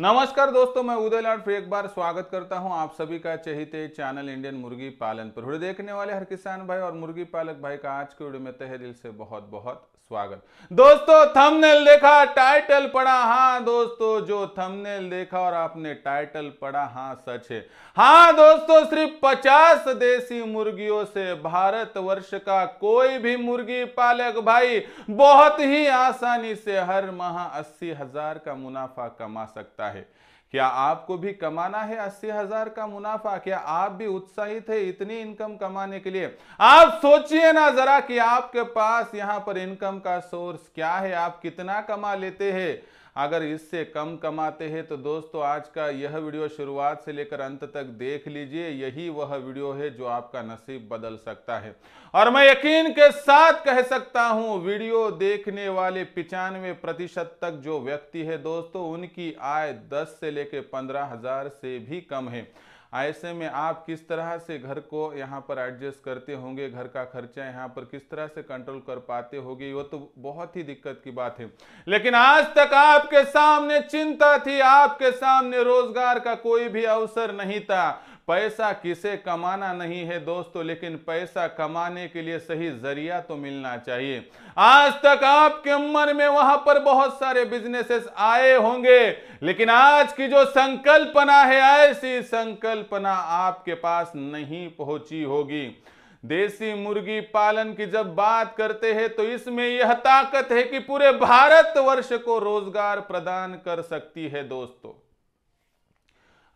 नमस्कार दोस्तों मैं उदय लाड फिर एक बार स्वागत करता हूं आप सभी का चहिते चैनल इंडियन मुर्गी पालन पर देखने वाले हर किसान भाई और मुर्गी पालक भाई का आज के वीडियो में तहे दिल से बहुत बहुत स्वागत दोस्तों थंबनेल देखा टाइटल पढ़ा हाँ दोस्तों जो थंबनेल देखा और आपने टाइटल पढ़ा हाँ सच है हाँ दोस्तों सिर्फ पचास देसी मुर्गियों से भारत वर्ष का कोई भी मुर्गी पालक भाई बहुत ही आसानी से हर माह अस्सी हजार का मुनाफा कमा सकता है क्या आपको भी कमाना है अस्सी हजार का मुनाफा क्या आप भी उत्साहित है इतनी इनकम कमाने के लिए आप सोचिए ना जरा कि आपके पास यहां पर इनकम का सोर्स क्या है आप कितना कमा लेते हैं अगर इससे कम कमाते हैं तो दोस्तों आज का यह वीडियो शुरुआत से लेकर अंत तक देख लीजिए यही वह वीडियो है जो आपका नसीब बदल सकता है और मैं यकीन के साथ कह सकता हूं वीडियो देखने वाले पिचानवे प्रतिशत तक जो व्यक्ति है दोस्तों उनकी आय दस से लेकर पंद्रह हजार से भी कम है ऐसे में आप किस तरह से घर को यहाँ पर एडजस्ट करते होंगे घर का खर्चा यहाँ पर किस तरह से कंट्रोल कर पाते होंगे वो तो बहुत ही दिक्कत की बात है लेकिन आज तक आपके सामने चिंता थी आपके सामने रोजगार का कोई भी अवसर नहीं था पैसा किसे कमाना नहीं है दोस्तों लेकिन पैसा कमाने के लिए सही जरिया तो मिलना चाहिए आज तक आपके उम्र में वहां पर बहुत सारे बिजनेसेस आए होंगे लेकिन आज की जो संकल्पना है ऐसी संकल्पना आपके पास नहीं पहुंची होगी देसी मुर्गी पालन की जब बात करते हैं तो इसमें यह ताकत है कि पूरे भारत वर्ष को रोजगार प्रदान कर सकती है दोस्तों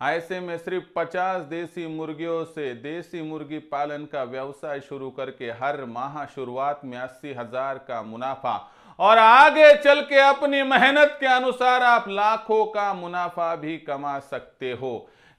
ऐसे में सिर्फ पचास देसी मुर्गियों से देसी मुर्गी पालन का व्यवसाय शुरू करके हर माह शुरुआत में अस्सी हजार का मुनाफा और आगे चल के अपनी मेहनत के अनुसार आप लाखों का मुनाफा भी कमा सकते हो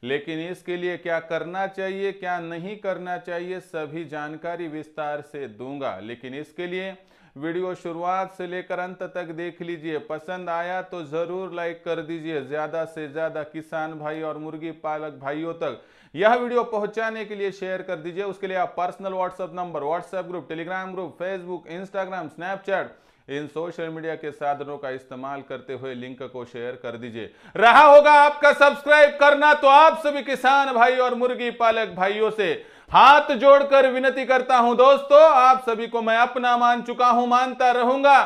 लेकिन इसके लिए क्या करना चाहिए क्या नहीं करना चाहिए सभी जानकारी विस्तार से दूंगा लेकिन इसके लिए वीडियो शुरुआत से लेकर अंत तक देख लीजिए पसंद आया तो ज़रूर लाइक कर दीजिए ज़्यादा से ज़्यादा किसान भाई और मुर्गी पालक भाइयों तक यह वीडियो पहुंचाने के लिए शेयर कर दीजिए उसके लिए आप personal WhatsApp number WhatsApp group Telegram group Facebook Instagram Snapchat इन सोशल मीडिया के साधनों का इस्तेमाल करते हुए लिंक को शेयर कर दीजिए रहा होगा आपका सब्सक्राइब करना तो आप सभी किसान भाई और मुर्गी पालक भाइयों से हाथ जोड़कर विनती करता हूं दोस्तों आप सभी को मैं अपना मान चुका हूं मानता रहूंगा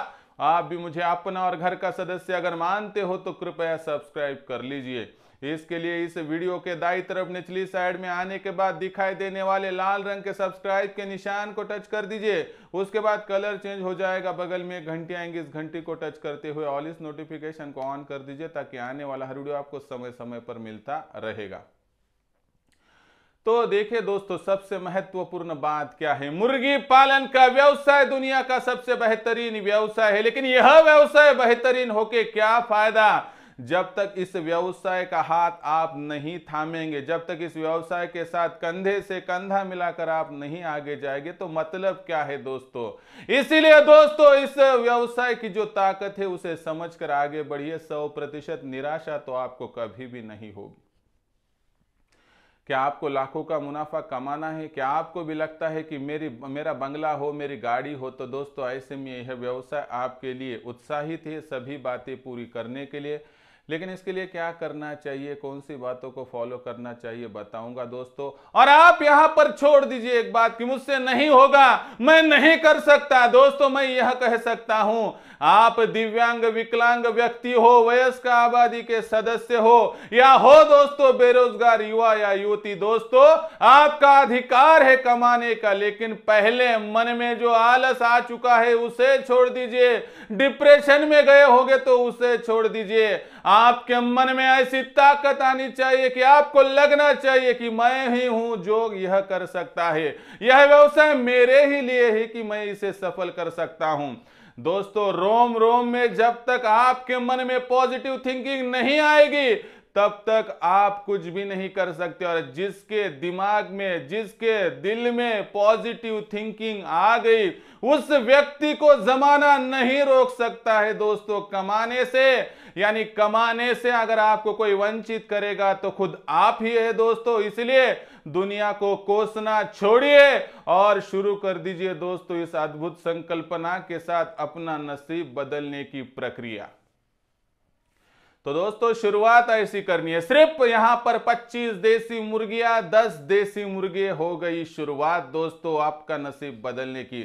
आप भी मुझे अपना और घर का सदस्य अगर मानते हो तो कृपया सब्सक्राइब कर लीजिए इसके लिए इस वीडियो के दाई तरफ निचली साइड में आने के बाद दिखाई देने वाले लाल रंग के सब्सक्राइब के निशान को टच कर दीजिए उसके बाद कलर चेंज हो जाएगा बगल में एक घंटी आएंगी इस घंटी को टच करते हुए ऑल इस नोटिफिकेशन को ऑन कर दीजिए ताकि आने वाला हर वीडियो आपको समय समय पर मिलता रहेगा तो देखे दोस्तों सबसे महत्वपूर्ण बात क्या है मुर्गी पालन का व्यवसाय दुनिया का सबसे बेहतरीन व्यवसाय है लेकिन यह व्यवसाय बेहतरीन होके क्या फायदा जब तक इस व्यवसाय का हाथ आप नहीं थामेंगे जब तक इस व्यवसाय के साथ कंधे से कंधा मिलाकर आप नहीं आगे जाएंगे तो मतलब क्या है दोस्तों इसीलिए दोस्तों इस व्यवसाय की जो ताकत है उसे समझकर आगे बढ़िए सौ प्रतिशत निराशा तो आपको कभी भी नहीं होगी क्या आपको लाखों का मुनाफा कमाना है क्या आपको भी लगता है कि मेरी मेरा बंगला हो मेरी गाड़ी हो तो दोस्तों ऐसे में यह व्यवसाय आपके लिए उत्साहित है सभी बातें पूरी करने के लिए लेकिन इसके लिए क्या करना चाहिए कौन सी बातों को फॉलो करना चाहिए बताऊंगा दोस्तों और आप यहां पर छोड़ दीजिए एक बात कि मुझसे नहीं होगा मैं नहीं कर सकता दोस्तों मैं यह कह सकता हूं आप दिव्यांग विकलांग व्यक्ति हो वयस्क आबादी के सदस्य हो या हो दोस्तों बेरोजगार युवा या युवती दोस्तों आपका अधिकार है कमाने का लेकिन पहले मन में जो आलस आ चुका है उसे छोड़ दीजिए डिप्रेशन में गए होगे तो उसे छोड़ दीजिए आपके मन में ऐसी ताकत आनी चाहिए कि आपको लगना चाहिए कि मैं ही हूं जो यह कर सकता है यह व्यवसाय मेरे ही लिए है कि मैं इसे सफल कर सकता हूं दोस्तों रोम रोम में जब तक आपके मन में पॉजिटिव थिंकिंग नहीं आएगी तब तक आप कुछ भी नहीं कर सकते और जिसके दिमाग में जिसके दिल में पॉजिटिव थिंकिंग आ गई उस व्यक्ति को जमाना नहीं रोक सकता है दोस्तों कमाने से यानी कमाने से अगर आपको कोई वंचित करेगा तो खुद आप ही है दोस्तों इसलिए दुनिया को कोसना छोड़िए और शुरू कर दीजिए दोस्तों इस अद्भुत संकल्पना के साथ अपना नसीब बदलने की प्रक्रिया तो दोस्तों शुरुआत ऐसी करनी है सिर्फ यहां पर 25 देसी मुर्गियां 10 देसी मुर्गे हो गई शुरुआत दोस्तों आपका नसीब बदलने की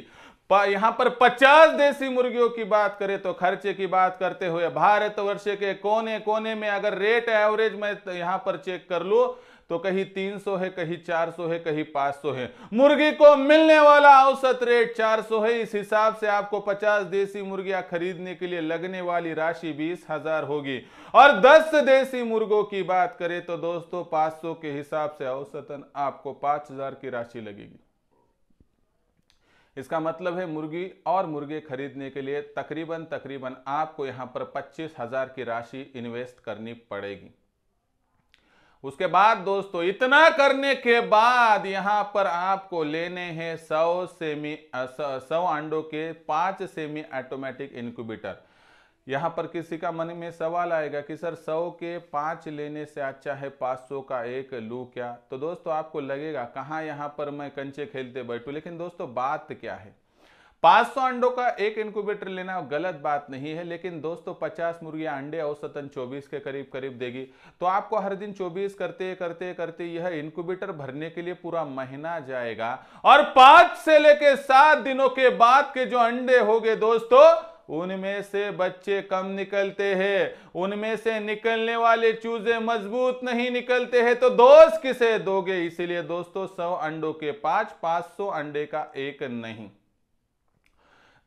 यहां पर 50 देसी मुर्गियों की बात करें तो खर्चे की बात करते हुए भारतवर्ष के कोने कोने में अगर रेट एवरेज मैं तो यहां पर चेक कर लू तो कहीं 300 है कहीं 400 है कहीं 500 है मुर्गी को मिलने वाला औसत रेट 400 है इस हिसाब से आपको 50 देसी मुर्गियां खरीदने के लिए लगने वाली राशि बीस हजार होगी और 10 देसी मुर्गों की बात करें तो दोस्तों 500 के हिसाब से औसतन आपको 5000 की राशि लगेगी इसका मतलब है मुर्गी और मुर्गे खरीदने के लिए तकरीबन तकरीबन आपको यहां पर पच्चीस हजार की राशि इन्वेस्ट करनी पड़ेगी उसके बाद दोस्तों इतना करने के बाद यहां पर आपको लेने हैं सौ सेमी सौ अंडों के पांच सेमी ऑटोमेटिक इनक्यूबेटर यहां पर किसी का मन में सवाल आएगा कि सर सौ के पांच लेने से अच्छा है पांच सौ का एक लू क्या तो दोस्तों आपको लगेगा कहां यहां पर मैं कंचे खेलते बैठू लेकिन दोस्तों बात क्या है 500 अंडों का एक इंक्यूबेटर लेना गलत बात नहीं है लेकिन दोस्तों 50 मुर्गियां अंडे औसतन 24 के करीब करीब देगी तो आपको हर दिन 24 करते करते करते यह इंक्यूबेटर भरने के लिए पूरा महीना जाएगा और पांच से लेके सात दिनों के बाद के जो अंडे हो गए दोस्तों उनमें से बच्चे कम निकलते हैं उनमें से निकलने वाले चूजे मजबूत नहीं निकलते हैं तो दोस्त किसे दोगे इसीलिए दोस्तों सौ अंडों के पांच पांच सौ अंडे का एक नहीं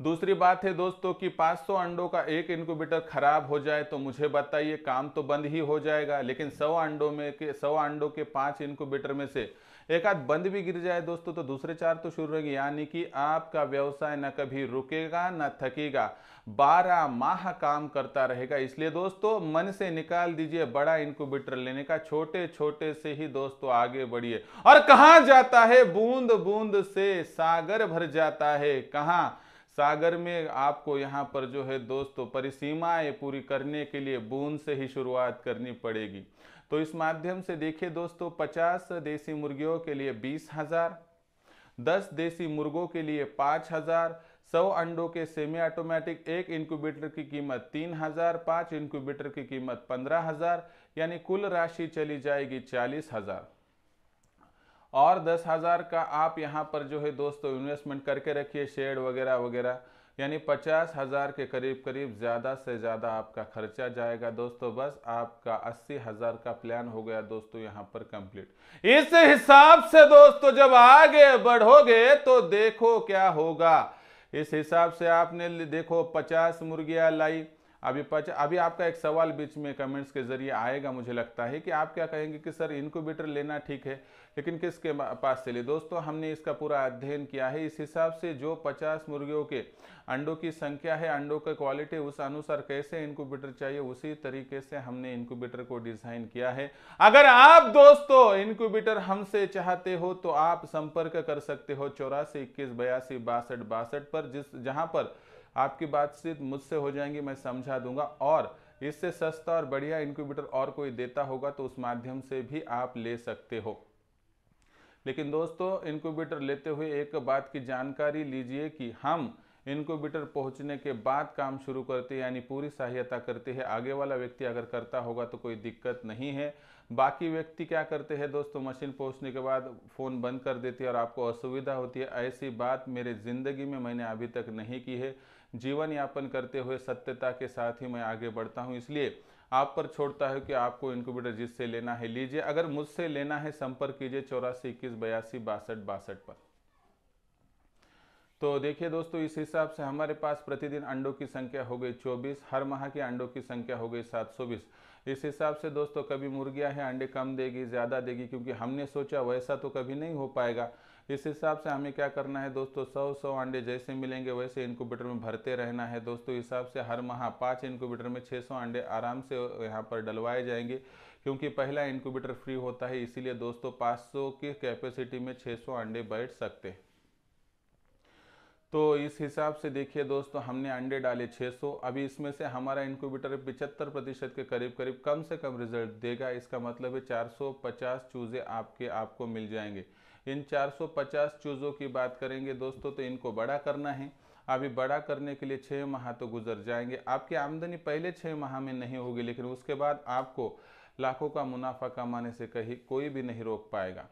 दूसरी बात है दोस्तों कि 500 अंडों का एक इनक्यूबेटर खराब हो जाए तो मुझे बताइए काम तो बंद ही हो जाएगा लेकिन सौ अंडों में के 100 अंडों के पांच इनक्यूबेटर में से एक आध बंद भी गिर जाए दोस्तों तो दूसरे चार तो शुरू रहेगी यानी कि आपका व्यवसाय न कभी रुकेगा न थकेगा बारह माह काम करता रहेगा इसलिए दोस्तों मन से निकाल दीजिए बड़ा इनक्यूबेटर लेने का छोटे छोटे से ही दोस्तों आगे बढ़िए और कहा जाता है बूंद बूंद से सागर भर जाता है कहाँ सागर में आपको यहाँ पर जो है दोस्तों परिसीमाएँ पूरी करने के लिए बूंद से ही शुरुआत करनी पड़ेगी तो इस माध्यम से देखिए दोस्तों पचास देसी मुर्गियों के लिए बीस हजार दस देसी मुर्गों के लिए पाँच हजार सौ अंडों के सेमी ऑटोमेटिक एक इंक्यूबेटर की कीमत तीन हजार पाँच इंक्यूबेटर की कीमत पंद्रह हजार यानी कुल राशि चली जाएगी चालीस हजार और दस हज़ार का आप यहाँ पर जो है दोस्तों इन्वेस्टमेंट करके रखिए शेड वगैरह वगैरह यानी पचास हज़ार के करीब करीब ज़्यादा से ज़्यादा आपका खर्चा जाएगा दोस्तों बस आपका अस्सी हज़ार का प्लान हो गया दोस्तों यहाँ पर कंप्लीट इस हिसाब से दोस्तों जब आगे बढ़ोगे तो देखो क्या होगा इस हिसाब से आपने देखो पचास मुर्गियाँ लाई अभी पच अभी आपका एक सवाल बीच में कमेंट्स के जरिए आएगा मुझे लगता है कि आप क्या कहेंगे कि सर इनक्यूबेटर लेना ठीक है लेकिन किसके पास से ले दोस्तों हमने इसका पूरा अध्ययन किया है इस हिसाब से जो पचास मुर्गियों के अंडों की संख्या है अंडों का क्वालिटी उस अनुसार कैसे इनक्यूबेटर चाहिए उसी तरीके से हमने इनक्यूबेटर को डिजाइन किया है अगर आप दोस्तों इनक्यूबेटर हमसे चाहते हो तो आप संपर्क कर सकते हो चौरासी इक्कीस बयासी बासठ बासठ पर जिस जहां पर आपकी बातचीत मुझसे हो जाएंगी मैं समझा दूंगा और इससे सस्ता और बढ़िया इनक्यूबेटर और कोई देता होगा तो उस माध्यम से भी आप ले सकते हो लेकिन दोस्तों इनक्यूबेटर लेते हुए एक बात की जानकारी लीजिए कि हम इनक्यूबेटर पहुंचने के बाद काम शुरू करते हैं यानी पूरी सहायता करते हैं आगे वाला व्यक्ति अगर करता होगा तो कोई दिक्कत नहीं है बाकी व्यक्ति क्या करते हैं दोस्तों मशीन पहुंचने के बाद फ़ोन बंद कर देती है और आपको असुविधा होती है ऐसी बात मेरे ज़िंदगी में मैंने अभी तक नहीं की है जीवन यापन करते हुए सत्यता के साथ ही मैं आगे बढ़ता हूँ इसलिए आप पर छोड़ता है कि आपको इनक्यूबेटर जिससे लेना है लीजिए अगर मुझसे लेना है संपर्क कीजिए चौरासी इक्कीस बयासी बासठ बासठ पर तो देखिए दोस्तों इस हिसाब से हमारे पास प्रतिदिन अंडों की संख्या हो गई 24 हर माह के अंडों की संख्या हो गई 720 इस हिसाब से दोस्तों कभी मुर्गियां हैं अंडे कम देगी ज़्यादा देगी क्योंकि हमने सोचा वैसा तो कभी नहीं हो पाएगा इस हिसाब से हमें क्या करना है दोस्तों सौ सौ अंडे जैसे मिलेंगे वैसे इनक्यूबेटर में भरते रहना है दोस्तों हिसाब से हर माह पाँच इनक्यूबेटर में छः सौ अंडे आराम से यहाँ पर डलवाए जाएंगे क्योंकि पहला इनक्यूबेटर फ्री होता है इसीलिए दोस्तों पाँच सौ की कैपेसिटी में छः सौ अंडे बैठ सकते हैं तो इस हिसाब से देखिए दोस्तों हमने अंडे डाले 600 अभी इसमें से हमारा इनक्यूबेटर पिचहत्तर प्रतिशत के करीब करीब कम से कम रिजल्ट देगा इसका मतलब है 450 चूज़े आपके आपको मिल जाएंगे इन 450 चूज़ों की बात करेंगे दोस्तों तो इनको बड़ा करना है अभी बड़ा करने के लिए छः माह तो गुजर जाएंगे आपकी आमदनी पहले छः माह में नहीं होगी लेकिन उसके बाद आपको लाखों का मुनाफा कमाने से कहीं कोई भी नहीं रोक पाएगा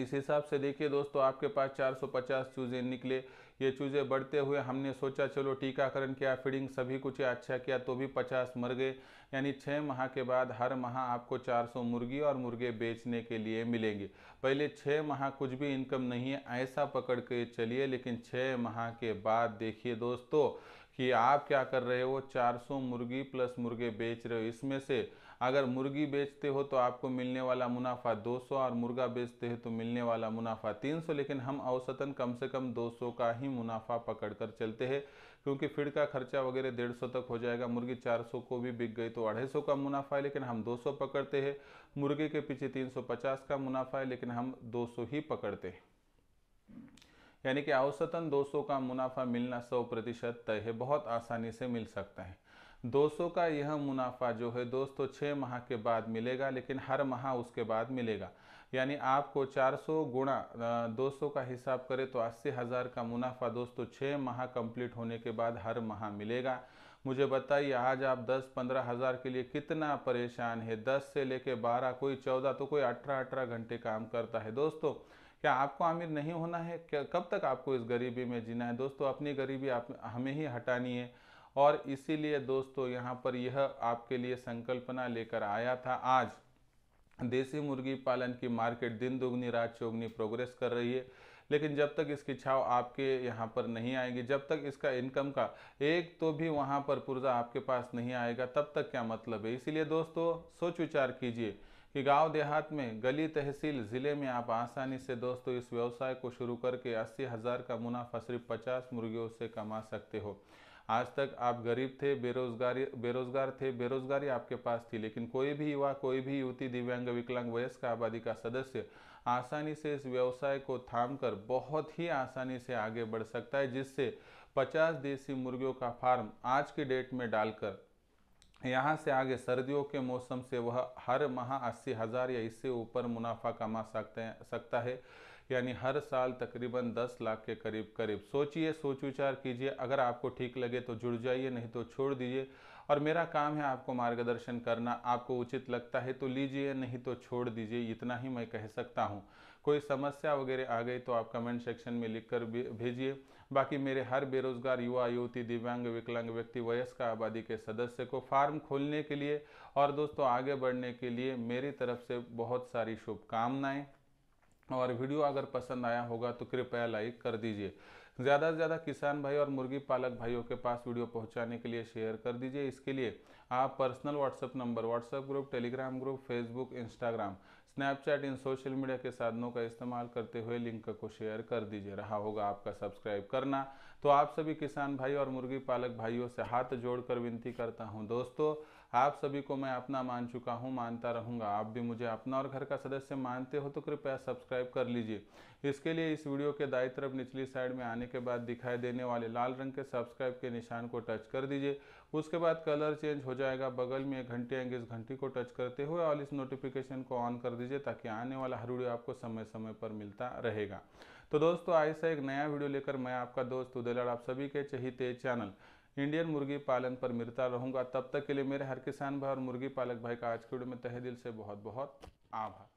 इस हिसाब से देखिए दोस्तों आपके पास 450 चूज़े निकले ये चूज़े बढ़ते हुए हमने सोचा चलो टीकाकरण किया फीडिंग सभी कुछ अच्छा किया तो भी 50 मर गए यानी छः माह के बाद हर माह आपको 400 मुर्गी और मुर्गे बेचने के लिए मिलेंगे पहले छः माह कुछ भी इनकम नहीं है ऐसा पकड़ के चलिए लेकिन छः माह के बाद देखिए दोस्तों कि आप क्या कर रहे हो 400 मुर्गी प्लस मुर्गे बेच रहे हो इसमें से अगर मुर्गी बेचते हो तो आपको मिलने वाला मुनाफा 200 और मुर्गा बेचते हो तो मिलने वाला मुनाफा 300 लेकिन हम औसतन कम से कम 200 का ही मुनाफा पकड़ कर चलते हैं क्योंकि फीड का खर्चा वगैरह डेढ़ सौ तक हो जाएगा मुर्गी 400 को भी बिक गई तो अढ़ाई सौ का मुनाफा है लेकिन हम 200 पकड़ते हैं मुर्गे के पीछे 350 का मुनाफा है लेकिन हम 200 ही पकड़ते हैं यानी कि औसतन 200 का मुनाफा मिलना 100 प्रतिशत तय है बहुत आसानी से मिल सकता है 200 का यह मुनाफा जो है दोस्तों तो छः माह के बाद मिलेगा लेकिन हर माह उसके बाद मिलेगा यानी आपको 400 गुणा दो का हिसाब करें तो अस्सी हज़ार का मुनाफा दोस्तों तो छः माह कंप्लीट होने के बाद हर माह मिलेगा मुझे बताइए आज आप 10 पंद्रह हज़ार के लिए कितना परेशान है 10 से लेके 12 कोई 14 तो कोई 18-18 घंटे काम करता है दोस्तों क्या आपको आमिर नहीं होना है क्या कब तक आपको इस गरीबी में जीना है दोस्तों अपनी गरीबी आप हमें ही हटानी है और इसीलिए दोस्तों यहाँ पर यह आपके लिए संकल्पना लेकर आया था आज देसी मुर्गी पालन की मार्केट दिन दुगनी रात चौगनी प्रोग्रेस कर रही है लेकिन जब तक इसकी छाव आपके यहाँ पर नहीं आएगी जब तक इसका इनकम का एक तो भी वहाँ पर पुर्जा आपके पास नहीं आएगा तब तक क्या मतलब है इसीलिए दोस्तों सोच विचार कीजिए कि गांव देहात में गली तहसील ज़िले में आप आसानी से दोस्तों इस व्यवसाय को शुरू करके अस्सी हज़ार का मुनाफा सिर्फ पचास मुर्गियों से कमा सकते हो आज तक आप गरीब थे बेरोजगारी बेरोजगार थे बेरोजगारी आपके पास थी लेकिन कोई भी युवा कोई भी युवती दिव्यांग विकलांग वयस्क आबादी का सदस्य आसानी से इस व्यवसाय को थाम कर बहुत ही आसानी से आगे बढ़ सकता है जिससे 50 देसी मुर्गियों का फार्म आज की डेट में डालकर यहाँ से आगे सर्दियों के मौसम से वह हर माह अस्सी हज़ार या इससे ऊपर मुनाफा कमा सकते हैं सकता है यानी हर साल तकरीबन 10 लाख के करीब करीब सोचिए सोच विचार कीजिए अगर आपको ठीक लगे तो जुड़ जाइए नहीं तो छोड़ दीजिए और मेरा काम है आपको मार्गदर्शन करना आपको उचित लगता है तो लीजिए नहीं तो छोड़ दीजिए इतना ही मैं कह सकता हूँ कोई समस्या वगैरह आ गई तो आप कमेंट सेक्शन में लिख कर भेजिए बाकी मेरे हर बेरोजगार युवा युवती दिव्यांग विकलांग व्यक्ति वयस्क आबादी के सदस्य को फार्म खोलने के लिए और दोस्तों आगे बढ़ने के लिए मेरी तरफ से बहुत सारी शुभकामनाएँ और वीडियो अगर पसंद आया होगा तो कृपया लाइक कर दीजिए ज़्यादा से ज़्यादा किसान भाई और मुर्गी पालक भाइयों के पास वीडियो पहुंचाने के लिए शेयर कर दीजिए इसके लिए आप personal WhatsApp number WhatsApp group Telegram group Facebook Instagram Snapchat इन सोशल मीडिया के साधनों का इस्तेमाल करते हुए लिंक को शेयर कर दीजिए रहा होगा आपका सब्सक्राइब करना तो आप सभी किसान भाई और मुर्गी पालक भाइयों से हाथ जोड़कर विनती करता हूँ दोस्तों आप सभी को मैं अपना मान चुका हूँ मानता रहूँगा आप भी मुझे अपना और घर का सदस्य मानते हो तो कृपया सब्सक्राइब कर लीजिए इसके लिए इस वीडियो के दाई तरफ निचली साइड में आने के बाद दिखाई देने वाले लाल रंग के सब्सक्राइब के निशान को टच कर दीजिए उसके बाद कलर चेंज हो जाएगा बगल में एक घंटे आएंगे इस घंटी को टच करते हुए और इस नोटिफिकेशन को ऑन कर दीजिए ताकि आने वाला हर वीडियो आपको समय समय पर मिलता रहेगा तो दोस्तों ऐसा एक नया वीडियो लेकर मैं आपका दोस्त उदयलाल आप सभी के चाहिए चैनल इंडियन मुर्गी पालन पर मिलता रहूँगा तब तक के लिए मेरे हर किसान भाई और मुर्गी पालक भाई का आज के वीडियो में तहे दिल से बहुत बहुत आभार